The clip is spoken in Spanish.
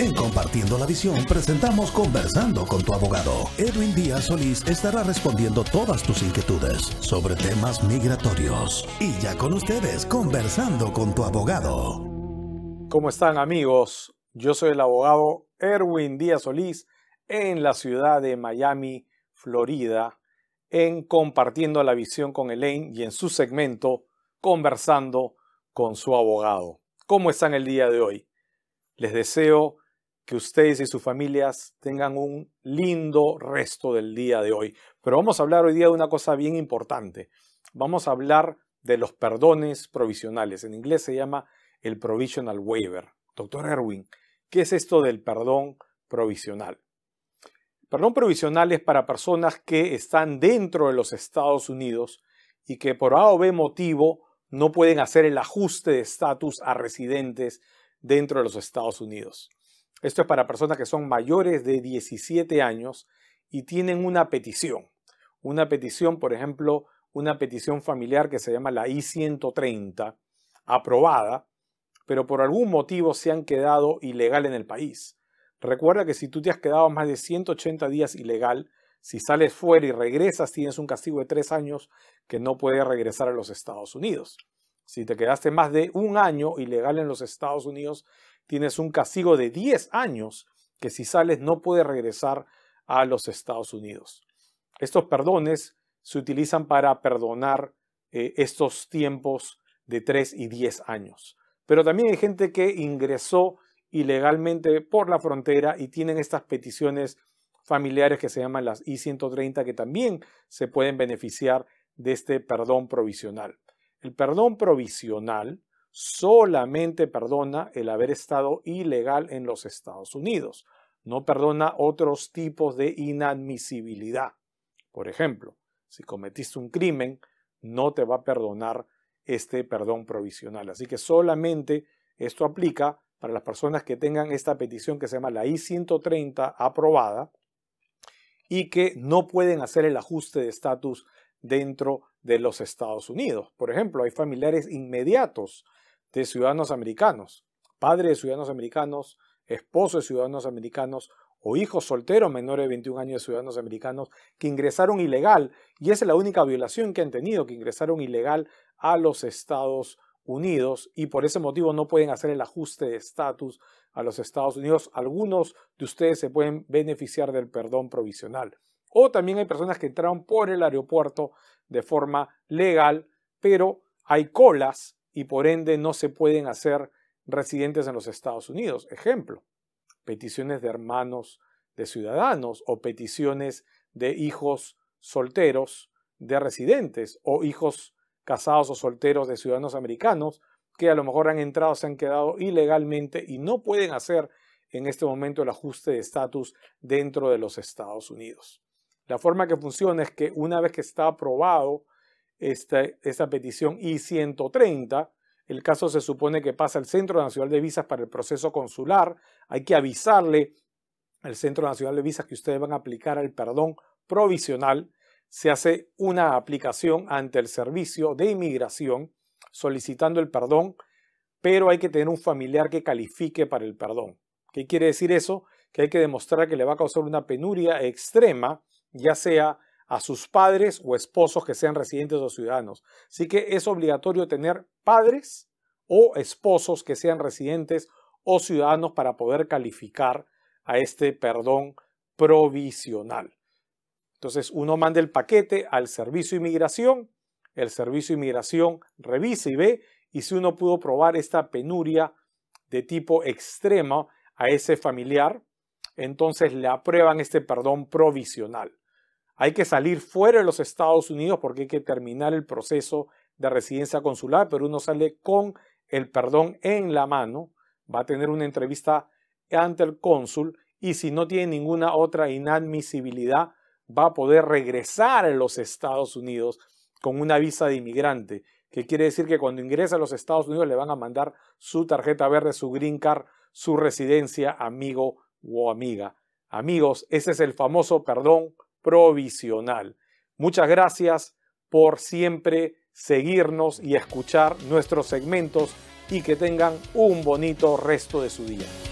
En Compartiendo la Visión presentamos Conversando con tu abogado. Erwin Díaz Solís estará respondiendo todas tus inquietudes sobre temas migratorios. Y ya con ustedes, Conversando con tu abogado. ¿Cómo están amigos? Yo soy el abogado Erwin Díaz Solís en la ciudad de Miami, Florida, en Compartiendo la Visión con Elaine y en su segmento Conversando con su abogado. ¿Cómo están el día de hoy? Les deseo que ustedes y sus familias tengan un lindo resto del día de hoy. Pero vamos a hablar hoy día de una cosa bien importante. Vamos a hablar de los perdones provisionales. En inglés se llama el provisional waiver. Doctor Erwin, ¿qué es esto del perdón provisional? El perdón provisional es para personas que están dentro de los Estados Unidos y que por A o B motivo no pueden hacer el ajuste de estatus a residentes dentro de los Estados Unidos. Esto es para personas que son mayores de 17 años y tienen una petición. Una petición, por ejemplo, una petición familiar que se llama la I-130, aprobada, pero por algún motivo se han quedado ilegal en el país. Recuerda que si tú te has quedado más de 180 días ilegal, si sales fuera y regresas, tienes un castigo de tres años que no puedes regresar a los Estados Unidos. Si te quedaste más de un año ilegal en los Estados Unidos, tienes un castigo de 10 años que si sales no puedes regresar a los Estados Unidos. Estos perdones se utilizan para perdonar eh, estos tiempos de 3 y 10 años. Pero también hay gente que ingresó ilegalmente por la frontera y tienen estas peticiones familiares que se llaman las I-130 que también se pueden beneficiar de este perdón provisional. El perdón provisional solamente perdona el haber estado ilegal en los Estados Unidos. No perdona otros tipos de inadmisibilidad. Por ejemplo, si cometiste un crimen, no te va a perdonar este perdón provisional. Así que solamente esto aplica para las personas que tengan esta petición que se llama la I-130 aprobada y que no pueden hacer el ajuste de estatus dentro de los Estados Unidos. Por ejemplo, hay familiares inmediatos de ciudadanos americanos, padres de ciudadanos americanos, esposos de ciudadanos americanos o hijos solteros menores de 21 años de ciudadanos americanos que ingresaron ilegal, y esa es la única violación que han tenido, que ingresaron ilegal a los Estados Unidos y por ese motivo no pueden hacer el ajuste de estatus a los Estados Unidos. Algunos de ustedes se pueden beneficiar del perdón provisional. O también hay personas que entraron por el aeropuerto de forma legal, pero hay colas y por ende no se pueden hacer residentes en los Estados Unidos. Ejemplo, peticiones de hermanos de ciudadanos o peticiones de hijos solteros de residentes o hijos casados o solteros de ciudadanos americanos que a lo mejor han entrado, se han quedado ilegalmente y no pueden hacer en este momento el ajuste de estatus dentro de los Estados Unidos. La forma que funciona es que una vez que está aprobado esta, petición I-130. El caso se supone que pasa al Centro Nacional de Visas para el proceso consular. Hay que avisarle al Centro Nacional de Visas que ustedes van a aplicar el perdón provisional. Se hace una aplicación ante el Servicio de Inmigración solicitando el perdón, pero hay que tener un familiar que califique para el perdón. ¿Qué quiere decir eso? Que hay que demostrar que le va a causar una penuria extrema, ya sea a sus padres o esposos que sean residentes o ciudadanos. Así que es obligatorio tener padres o esposos que sean residentes o ciudadanos para poder calificar a este perdón provisional. Entonces uno manda el paquete al servicio de inmigración, el servicio de inmigración revisa y ve, y si uno pudo probar esta penuria de tipo extremo a ese familiar, entonces le aprueban este perdón provisional. Hay que salir fuera de los Estados Unidos porque hay que terminar el proceso de residencia consular, pero uno sale con el perdón en la mano, va a tener una entrevista ante el cónsul y si no tiene ninguna otra inadmisibilidad, va a poder regresar a los Estados Unidos con una visa de inmigrante, que quiere decir que cuando ingresa a los Estados Unidos le van a mandar su tarjeta verde, su green card, su residencia, amigo o amiga. Amigos, ese es el famoso perdón provisional. Muchas gracias por siempre seguirnos y escuchar nuestros segmentos y que tengan un bonito resto de su día.